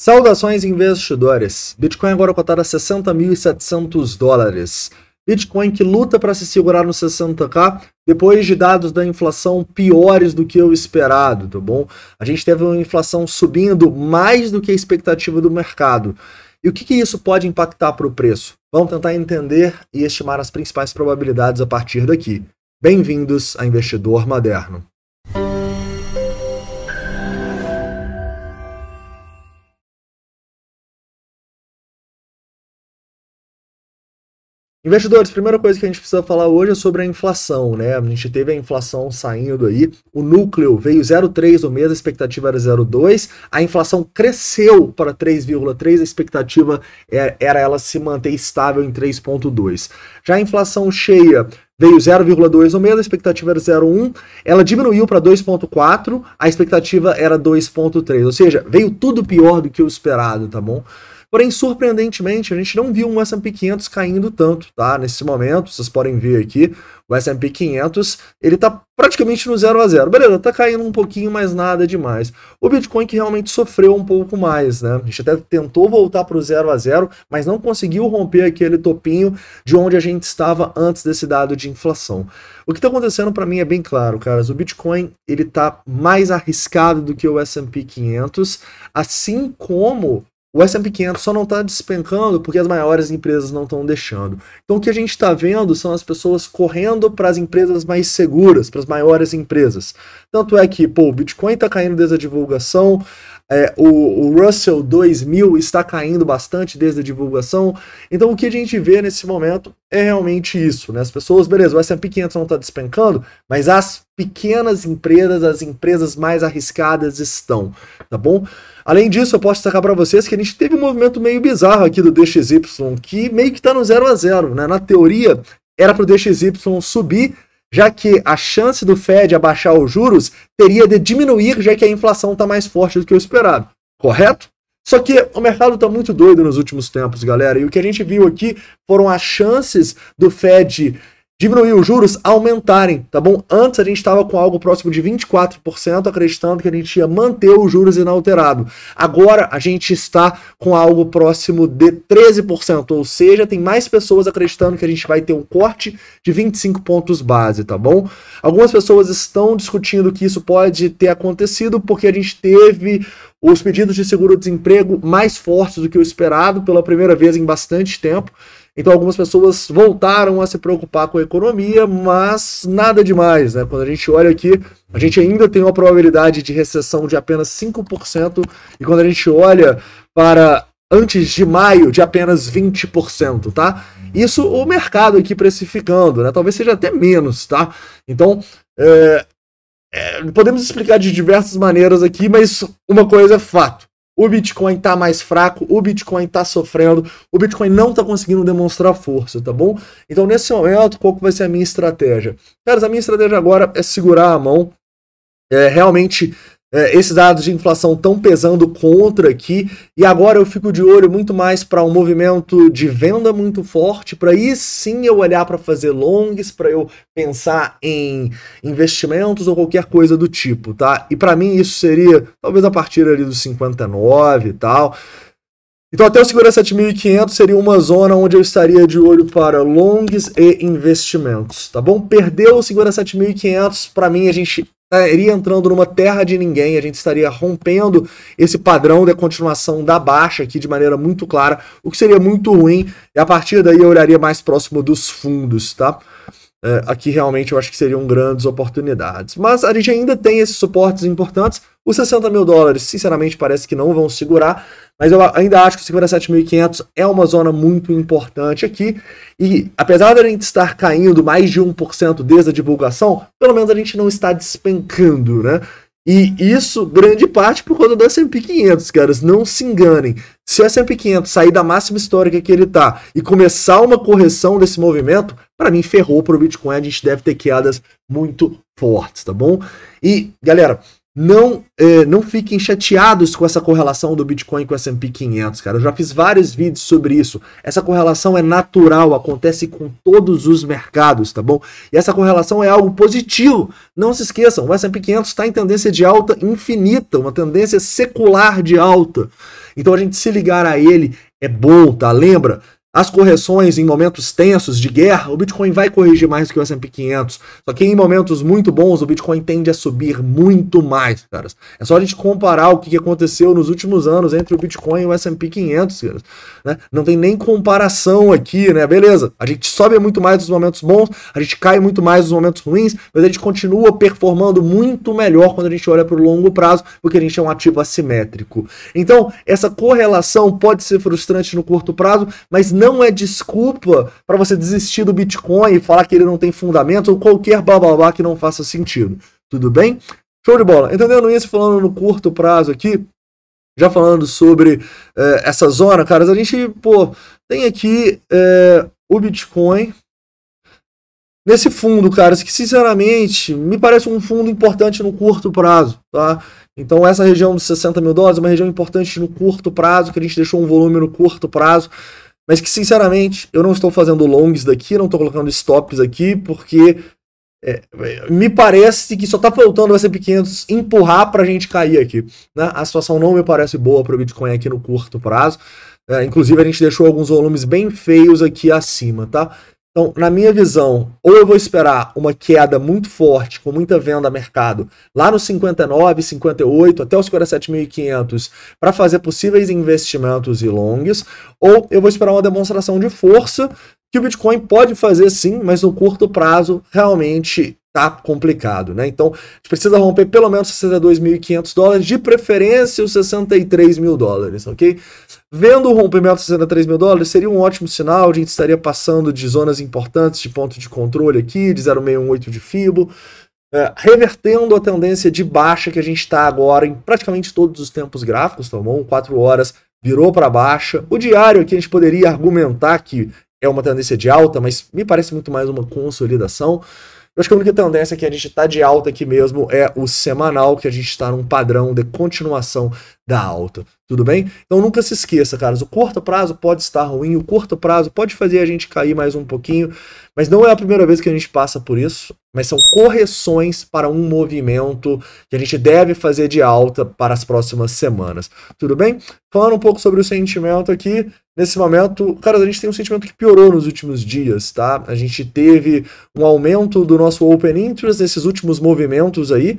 Saudações investidores! Bitcoin agora cotado a 60.700 dólares. Bitcoin que luta para se segurar nos 60k depois de dados da inflação piores do que o esperado, tá bom? A gente teve uma inflação subindo mais do que a expectativa do mercado. E o que, que isso pode impactar para o preço? Vamos tentar entender e estimar as principais probabilidades a partir daqui. Bem-vindos a Investidor Moderno. Investidores, primeira coisa que a gente precisa falar hoje é sobre a inflação, né? A gente teve a inflação saindo aí, o núcleo veio 0,3 no mês, a expectativa era 0,2, a inflação cresceu para 3,3, a expectativa é, era ela se manter estável em 3,2. Já a inflação cheia veio 0,2 no mês, a expectativa era 0,1, ela diminuiu para 2,4, a expectativa era 2,3, ou seja, veio tudo pior do que o esperado, tá bom? Porém, surpreendentemente, a gente não viu um S&P 500 caindo tanto, tá? Nesse momento, vocês podem ver aqui, o S&P 500, ele tá praticamente no 0 a 0. Beleza, tá caindo um pouquinho, mas nada demais. O Bitcoin que realmente sofreu um pouco mais, né? A gente até tentou voltar para o 0 a 0, mas não conseguiu romper aquele topinho de onde a gente estava antes desse dado de inflação. O que está acontecendo para mim é bem claro, caras. O Bitcoin, ele tá mais arriscado do que o S&P 500, assim como o S&P 500 só não está despencando porque as maiores empresas não estão deixando. Então o que a gente está vendo são as pessoas correndo para as empresas mais seguras, para as maiores empresas. Tanto é que pô, o Bitcoin está caindo desde a divulgação, é, o, o Russell 2000 está caindo bastante desde a divulgação. Então o que a gente vê nesse momento é realmente isso, né? As pessoas, beleza, o S&P 500 não está despencando, mas as pequenas empresas, as empresas mais arriscadas estão, tá bom? Além disso, eu posso destacar para vocês que a gente teve um movimento meio bizarro aqui do DXY, que meio que está no 0 a 0 né? Na teoria, era para o DXY subir, já que a chance do Fed abaixar os juros teria de diminuir, já que a inflação está mais forte do que o esperado, correto? Só que o mercado está muito doido nos últimos tempos, galera. E o que a gente viu aqui foram as chances do Fed diminuir os juros aumentarem, tá bom? Antes a gente estava com algo próximo de 24%, acreditando que a gente ia manter os juros inalterado. Agora a gente está com algo próximo de 13%, ou seja, tem mais pessoas acreditando que a gente vai ter um corte de 25 pontos base, tá bom? Algumas pessoas estão discutindo que isso pode ter acontecido porque a gente teve os pedidos de seguro-desemprego mais fortes do que o esperado pela primeira vez em bastante tempo. Então algumas pessoas voltaram a se preocupar com a economia, mas nada demais, né? Quando a gente olha aqui, a gente ainda tem uma probabilidade de recessão de apenas 5%, e quando a gente olha para antes de maio de apenas 20%, tá? Isso o mercado aqui precificando, né? Talvez seja até menos, tá? Então, é, é, podemos explicar de diversas maneiras aqui, mas uma coisa é fato. O Bitcoin está mais fraco, o Bitcoin está sofrendo, o Bitcoin não está conseguindo demonstrar força, tá bom? Então, nesse momento, qual que vai ser a minha estratégia? Cara, a minha estratégia agora é segurar a mão, é realmente é, esses dados de inflação estão pesando contra aqui e agora eu fico de olho muito mais para um movimento de venda muito forte, para aí sim eu olhar para fazer longs, para eu pensar em investimentos ou qualquer coisa do tipo, tá? E para mim isso seria talvez a partir ali dos 59 e tal. Então até o segurar 7.500 seria uma zona onde eu estaria de olho para longs e investimentos, tá bom? Perdeu o segurar 7.500, para mim a gente estaria entrando numa terra de ninguém, a gente estaria rompendo esse padrão da continuação da baixa aqui de maneira muito clara, o que seria muito ruim, e a partir daí eu olharia mais próximo dos fundos, tá? É, aqui realmente eu acho que seriam grandes oportunidades. Mas a gente ainda tem esses suportes importantes. Os 60 mil dólares, sinceramente, parece que não vão segurar. Mas eu ainda acho que o 57.500 é uma zona muito importante aqui. E apesar da gente estar caindo mais de 1% desde a divulgação, pelo menos a gente não está despencando, né? E isso, grande parte, por conta do S&P 500, caras. Não se enganem. Se o S&P 500 sair da máxima histórica que ele tá e começar uma correção desse movimento, para mim ferrou para o Bitcoin. A gente deve ter quedas muito fortes, tá bom? E, galera, não, eh, não fiquem chateados com essa correlação do Bitcoin com o S&P 500, cara. Eu já fiz vários vídeos sobre isso. Essa correlação é natural, acontece com todos os mercados, tá bom? E essa correlação é algo positivo. Não se esqueçam, o S&P 500 está em tendência de alta infinita, uma tendência secular de alta. Então a gente se ligar a ele é bom, tá? Lembra? as correções em momentos tensos de guerra, o Bitcoin vai corrigir mais do que o S&P 500. Só que em momentos muito bons, o Bitcoin tende a subir muito mais, caras. É só a gente comparar o que aconteceu nos últimos anos entre o Bitcoin e o S&P 500, caras. Né? Não tem nem comparação aqui, né? Beleza, a gente sobe muito mais nos momentos bons, a gente cai muito mais nos momentos ruins, mas a gente continua performando muito melhor quando a gente olha para o longo prazo, porque a gente é um ativo assimétrico. Então, essa correlação pode ser frustrante no curto prazo, mas não não é desculpa para você desistir do Bitcoin e falar que ele não tem fundamento ou qualquer blá blá blá que não faça sentido. Tudo bem? Show de bola. Entendendo isso, falando no curto prazo aqui, já falando sobre eh, essa zona, caras, a gente, pô, tem aqui eh, o Bitcoin nesse fundo, caras, que sinceramente me parece um fundo importante no curto prazo, tá? Então essa região de 60 mil dólares é uma região importante no curto prazo, que a gente deixou um volume no curto prazo mas que sinceramente eu não estou fazendo longs daqui, não estou colocando stops aqui, porque é, me parece que só está faltando o SP500 empurrar para a gente cair aqui. Né? A situação não me parece boa para o Bitcoin aqui no curto prazo. É, inclusive, a gente deixou alguns volumes bem feios aqui acima, tá? Então, na minha visão, ou eu vou esperar uma queda muito forte, com muita venda a mercado, lá nos 59, 58, até os 47.500, para fazer possíveis investimentos e longs, ou eu vou esperar uma demonstração de força que o Bitcoin pode fazer sim, mas no curto prazo realmente tá complicado, né? Então, a gente precisa romper pelo menos 62.500 dólares, de preferência os 63 mil dólares, ok? Vendo o rompimento de 63 mil dólares, seria um ótimo sinal, a gente estaria passando de zonas importantes de ponto de controle aqui, de 0,618 de FIBO, é, revertendo a tendência de baixa que a gente está agora em praticamente todos os tempos gráficos, tá bom? 4 horas virou para baixa. O diário aqui a gente poderia argumentar que é uma tendência de alta, mas me parece muito mais uma consolidação. Eu acho que a única tendência é que a gente está de alta aqui mesmo é o semanal, que a gente está num padrão de continuação da alta. Tudo bem? Então nunca se esqueça, caras. O curto prazo pode estar ruim, o curto prazo pode fazer a gente cair mais um pouquinho, mas não é a primeira vez que a gente passa por isso. Mas são correções para um movimento que a gente deve fazer de alta para as próximas semanas. Tudo bem? Falando um pouco sobre o sentimento aqui, nesse momento, cara, a gente tem um sentimento que piorou nos últimos dias, tá? A gente teve um aumento do nosso open interest nesses últimos movimentos aí,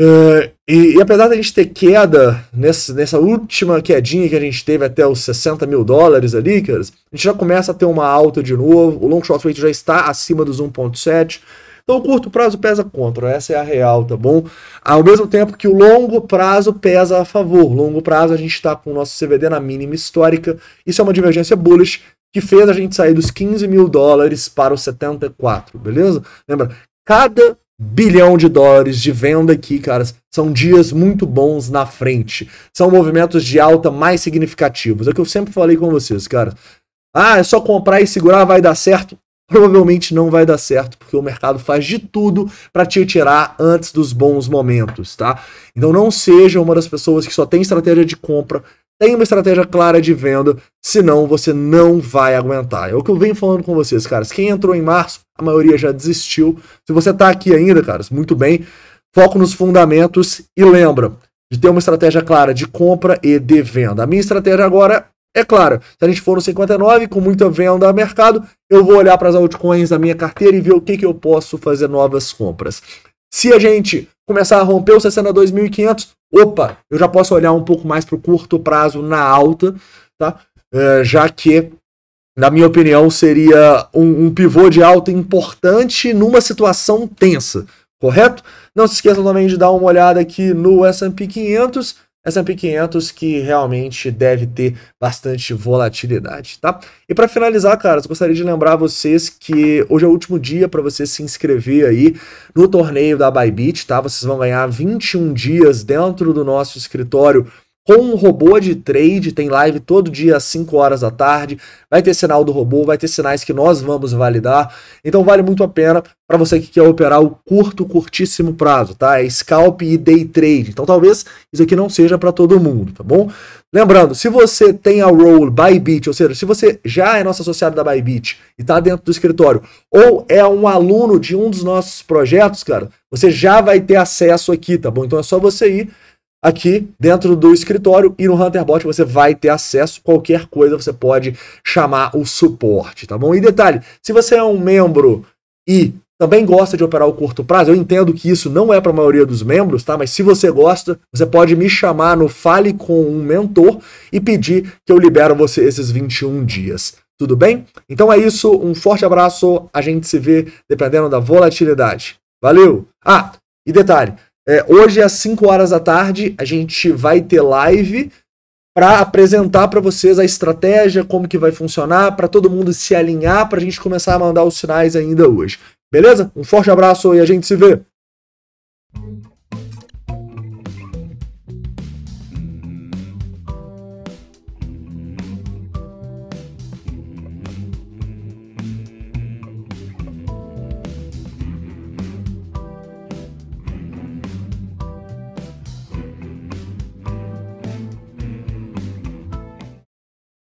eh, e, e, apesar da gente ter queda nessa, nessa última quedinha que a gente teve até os 60 mil dólares ali, cara, a gente já começa a ter uma alta de novo, o long short rate já está acima dos 1.7, então o curto prazo pesa contra, essa é a real, tá bom? Ao mesmo tempo que o longo prazo pesa a favor, longo prazo a gente está com o nosso CVD na mínima histórica, isso é uma divergência bullish, que fez a gente sair dos 15 mil dólares para os 74, beleza? Lembra, cada bilhão de dólares de venda aqui, caras. São dias muito bons na frente. São movimentos de alta mais significativos. É o que eu sempre falei com vocês, cara. Ah, é só comprar e segurar, vai dar certo. Provavelmente não vai dar certo, porque o mercado faz de tudo para te tirar antes dos bons momentos, tá? Então não seja uma das pessoas que só tem estratégia de compra, tem uma estratégia clara de venda, senão você não vai aguentar. É o que eu venho falando com vocês, caras. Quem entrou em março, a maioria já desistiu. Se você está aqui ainda, caras, muito bem. Foco nos fundamentos e lembra de ter uma estratégia clara de compra e de venda. A minha estratégia agora é clara. se a gente for no 59 com muita venda a mercado, eu vou olhar para as altcoins da minha carteira e ver o que, que eu posso fazer novas compras. Se a gente começar a romper os 62.500, opa, eu já posso olhar um pouco mais para o curto prazo na alta, tá? É, já que, na minha opinião, seria um, um pivô de alta importante numa situação tensa, correto? Não se esqueçam também de dar uma olhada aqui no S&P 500, S&P 500 que realmente deve ter bastante volatilidade, tá? E para finalizar, caras, gostaria de lembrar vocês que hoje é o último dia para você se inscrever aí no torneio da Bybit, tá? Vocês vão ganhar 21 dias dentro do nosso escritório com um robô de trade, tem live todo dia às 5 horas da tarde, vai ter sinal do robô, vai ter sinais que nós vamos validar. Então vale muito a pena para você que quer operar o curto, curtíssimo prazo, tá? É scalp e day trade. Então talvez isso aqui não seja para todo mundo, tá bom? Lembrando, se você tem a role Bybit, ou seja, se você já é nosso associado da Bybit e está dentro do escritório, ou é um aluno de um dos nossos projetos, cara, você já vai ter acesso aqui, tá bom? Então é só você ir aqui dentro do escritório e no Hunterbot você vai ter acesso qualquer coisa, você pode chamar o suporte, tá bom? E detalhe, se você é um membro e também gosta de operar o curto prazo, eu entendo que isso não é para a maioria dos membros, tá? Mas se você gosta, você pode me chamar no Fale com um mentor e pedir que eu libero você esses 21 dias. Tudo bem? Então é isso, um forte abraço, a gente se vê dependendo da volatilidade. Valeu! Ah, e detalhe, é, hoje, às 5 horas da tarde, a gente vai ter live para apresentar para vocês a estratégia, como que vai funcionar, para todo mundo se alinhar, para a gente começar a mandar os sinais ainda hoje. Beleza? Um forte abraço e a gente se vê!